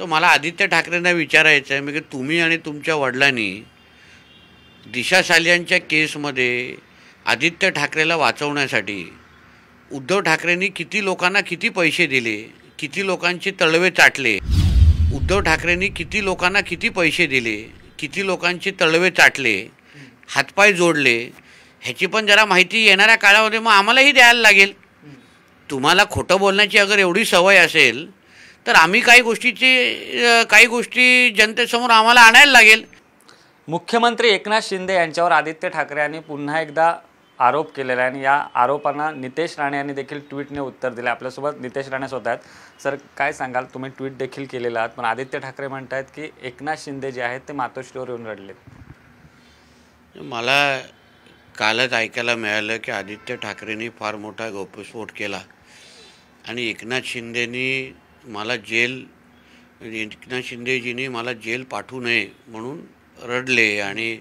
तर मला आदित्य ठाकरेंना विचारायचं आहे म्हणजे तुम्ही आणि तुमच्या वडिलांनी दिशा सालियांच्या केसमध्ये आदित्य ठाकरेला वाचवण्यासाठी उद्धव ठाकरेंनी किती लोकांना किती पैसे दिले किती लोकांचे तळवे चाटले उद्धव ठाकरेंनी किती लोकांना किती पैसे दिले किती लोकांचे तळवे चाटले हातपाय जोडले ह्याची पण जरा माहिती येणाऱ्या काळामध्ये मग आम्हालाही द्यायला लागेल तुम्हाला खोटं बोलण्याची अगर एवढी सवय असेल तर आम्ही काही गोष्टीची काही गोष्टी जनतेसमोर आम्हाला आणायला लागेल मुख्यमंत्री एकनाथ शिंदे यांच्यावर आदित्य ठाकरे यांनी पुन्हा एकदा आरोप केलेला आहे आणि या आरोपांना नितेश राणे यांनी देखील ट्विटने उत्तर दिले आपल्यासोबत नितेश राणे स्वतः आहेत सर काय सांगाल तुम्ही ट्विट देखील केलेलं आहात पण आदित्य ठाकरे म्हणत आहेत की एकनाथ शिंदे जे आहेत ते मातोश्रीवर येऊन रडले मला कालच ऐकायला मिळालं की आदित्य ठाकरेंनी फार मोठा गोपस्फोट केला आणि एकनाथ शिंदेनी मला जेल म्हणजे एकनाथ शिंदेजीने मला जेल पाठवू नये म्हणून रडले आणि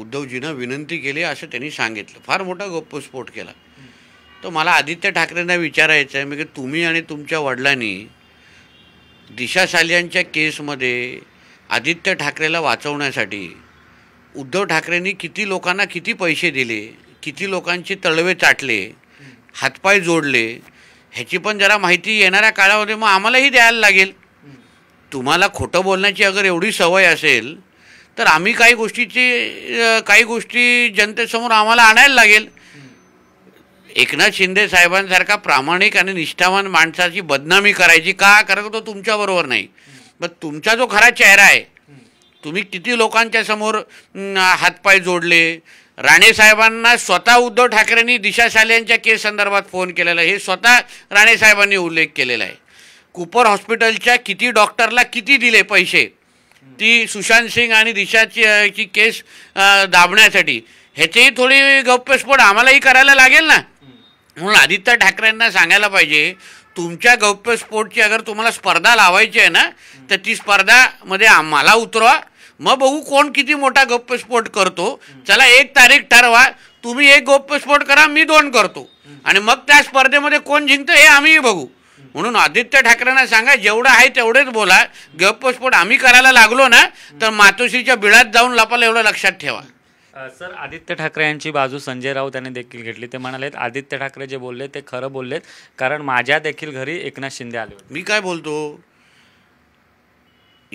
उद्धवजीनं विनंती केली असं त्यांनी सांगितलं फार मोठा गप्पस्फोट केला तर मला आदित्य ठाकरेंना विचारायचं आहे म्हणजे तुम्ही आणि तुमच्या वडिलांनी दिशा सालियांच्या केसमध्ये आदित्य ठाकरेला वाचवण्यासाठी उद्धव ठाकरेंनी किती लोकांना किती पैसे दिले किती लोकांचे तळवे चाटले हातपाय जोडले ह्याची पण जरा माहिती येणाऱ्या काळामध्ये मग आम्हालाही द्यायला लागेल तुम्हाला खोटं बोलण्याची अगर एवढी सवय असेल तर आम्ही काही गोष्टीची काही गोष्टी जनतेसमोर आम्हाला आणायला लागेल एकनाथ शिंदे साहेबांसारखा प्रामाणिक आणि निष्ठावान माणसाची बदनामी करायची का कारण तो तुमच्याबरोबर नाही मग तुमचा जो खरा चेहरा आहे तुम्ही किती लोकांच्या समोर हातपाय जोडले राणेसाहेबांना स्वतः उद्धव ठाकरेंनी दिशा शालेंच्या केस संदर्भात फोन केलेला आहे हे स्वतः राणेसाहेबांनी उल्लेख केलेला आहे कुपर हॉस्पिटलच्या किती डॉक्टरला किती दिले पैसे ती सुशांत सिंग आणि दिशाची केस दाबण्यासाठी ह्याचेही थोडी गौप्यस्फोट आम्हालाही करायला लागेल ना म्हणून आदित्य ठाकरेंना सांगायला पाहिजे तुमच्या गौप्यस्फोटची अगर तुम्हाला स्पर्धा लावायची आहे ना तर ती स्पर्धामध्ये आम्हाला उतरवा मग बघू कोण किती मोठा गप्पस्फोट करतो चला एक तारीख ठरवा तुम्ही एक गप्पस्फोट करा मी दोन करतो आणि मग त्या स्पर्धेमध्ये कोण जिंकतं हे आम्ही बघू म्हणून आदित्य ठाकरेंना सांगा जेवढं आहे तेवढेच बोला गप्पस्फोट आम्ही करायला लागलो ना तर मातोश्रीच्या बिळात जाऊन लपाला एवढं लक्षात ठेवा सर आदित्य ठाकरे यांची बाजू संजय राऊत यांनी देखील घेतली ते म्हणाले आदित्य ठाकरे जे बोलले ते खरं बोललेत कारण माझ्या देखील घरी एकनाथ शिंदे आले मी काय बोलतो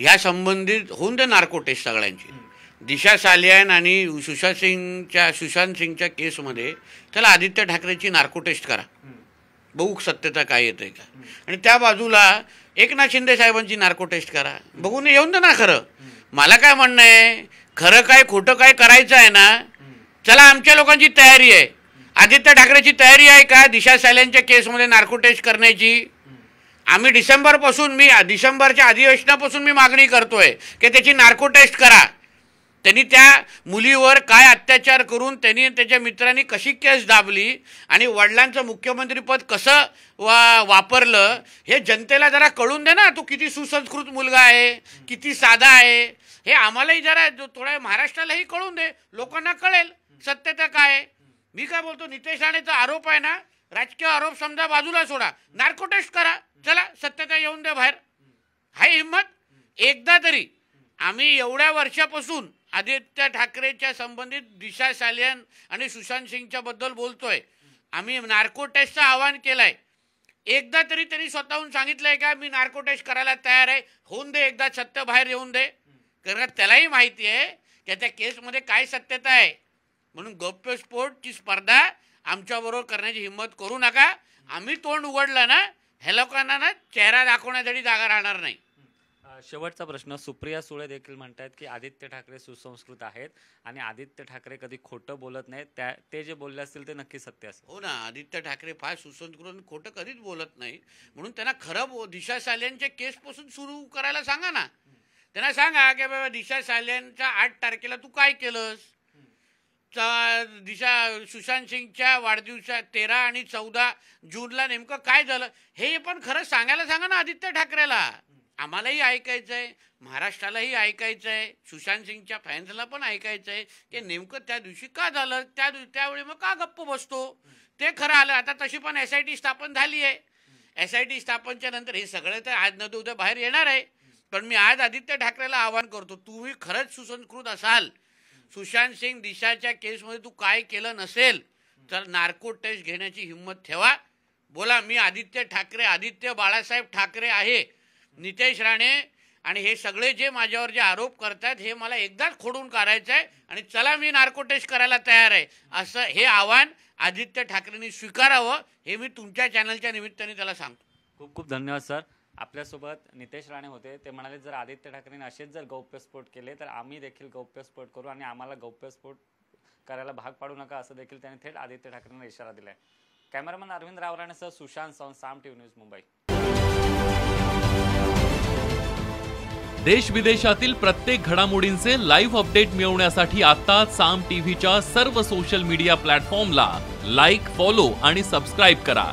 ह्या संबंधित होऊन ते नार्को टेस्ट सगळ्यांची दिशा सालियान आणि सुशांत सिंगच्या सुशांत सिंगच्या केसमध्ये त्याला आदित्य ठाकरेची नार्को टेस्ट करा बघू सत्यता काय आहे का आणि त्या बाजूला एकनाथ शिंदे साहेबांची नार्को टेस्ट करा बघून येऊन दे ना खरं मला काय म्हणणं आहे खरं काय खोटं काय करायचं आहे ना चला आमच्या लोकांची तयारी आहे आदित्य ठाकरेची तयारी आहे का दिशा साल्यांच्या केसमध्ये नार्को टेस्ट करण्याची आम्ही डिसेंबरपासून मी डिसेंबरच्या अधिवेशनापासून मी मागणी करतोय की त्याची नार्को टेस्ट करा त्यांनी त्या मुलीवर काय अत्याचार करून त्यांनी त्याच्या मित्रांनी कशी केस दाबली आणि वडिलांचं मुख्यमंत्रीपद कसं वा वापरलं हे जनतेला जरा कळून दे ना तो किती सुसंस्कृत मुलगा आहे किती साधा आहे हे आम्हालाही जरा थोडा महाराष्ट्रालाही कळून दे लोकांना कळेल सत्यता काय मी काय बोलतो नितेश राणेचा आरोप आहे ना राजकीय आरोप समजा बाजूला सोडा नार्कोटेस्ट करा चला सत्यता येऊन द्या बाहेर हाय हिंमत एकदा तरी आम्ही एवढ्या वर्षापासून आदित्य ठाकरेच्या संबंधित दिशा सालियन आणि सुशांत सिंगच्या बद्दल बोलतोय आम्ही नार्को टेस्टचं आवाहन केलंय एकदा तरी त्यांनी स्वतःहून सांगितलंय का मी नार्कोटेस्ट करायला तयार आहे होऊन दे एकदा सत्य बाहेर येऊन दे कारण त्यालाही माहिती आहे की त्या केसमध्ये काय सत्यता आहे म्हणून गौप्यस्फोटची स्पर्धा आमच्याबरोबर करण्याची हिंमत करू नका आम्ही तोंड उघडलं ना ह्या लोकांना ना चेहरा दाखवण्यासाठी जागा राहणार नाही शेवटचा प्रश्न सुप्रिया सुळे देखील म्हणतात की आदित्य ठाकरे सुसंस्कृत आहेत आणि आदित्य ठाकरे कधी खोटं बोलत नाहीत त्या ते जे बोलले असतील ते नक्की सत्य असेल हो ना आदित्य ठाकरे फार सुसंस्कृत खोटं कधीच बोलत नाही म्हणून त्यांना खरं दिशा केस केसपासून सुरू करायला सांगा ना त्यांना सांगा की बाबा दिशा साल्यांच्या आठ तारखेला तू काय केलंस दिशा सुशांत सिंगच्या वाढदिवसा तेरा आणि चौदा जूनला नेमकं काय झालं हे पण खरं सांगायला सांगा ना आदित्य ठाकरेला आम्हालाही ऐकायचं आहे महाराष्ट्रालाही ऐकायचं आहे सुशांत सिंगच्या फॅन्सला पण ऐकायचं आहे की नेमकं त्या दिवशी का झालं त्या त्यावेळी मग का गप्प बसतो ते खरं आलं आता तशी पण एस आय टी स्थापन झाली आहे एस आय टी स्थापनच्या नंतर हे सगळं तर आज न उद्या बाहेर येणार आहे पण मी आज आदित्य ठाकरेला आवाहन करतो तुम्ही खरंच सुसंस्कृत असाल सुशांत सिंग दिशाच्या केसमध्ये तू काय केलं नसेल तर नार्को टेस्ट घेण्याची हिंमत ठेवा बोला मी आदित्य ठाकरे आदित्य बाळासाहेब ठाकरे आहे नितेश राणे आणि हे सगळे जे माझ्यावर जे आरोप करतात हे मला एकदाच खोडून काढायचं आहे आणि चला मी नार्को टेस्ट करायला तयार आहे असं हे आव्हान आदित्य ठाकरेंनी स्वीकारावं हे मी तुमच्या चॅनलच्या निमित्ताने त्याला सांगतो खूप खूप धन्यवाद सर आपल्यासोबत नितेश राणे होते ते म्हणाले जर आदित्य ठाकरेंनी असेच जर गौप्यस्फोट केले तर आम्ही देखील गौप्यस्फोट करू आणि आम्हाला गौप्यस्फोट करायला भाग पाडू नका असं देखील त्यांनी थेट आदित्य ठाकरेंना इशारा दिलाय कॅमेरामन अरविंद रावराणेसह सुशांत सॉन साम टीव्ही न्यूज मुंबई देश विदेशातील प्रत्येक घडामोडींचे लाईव्ह अपडेट मिळवण्यासाठी आता साम टीव्हीच्या सर्व सोशल मीडिया प्लॅटफॉर्मला लाईक फॉलो आणि सबस्क्राईब करा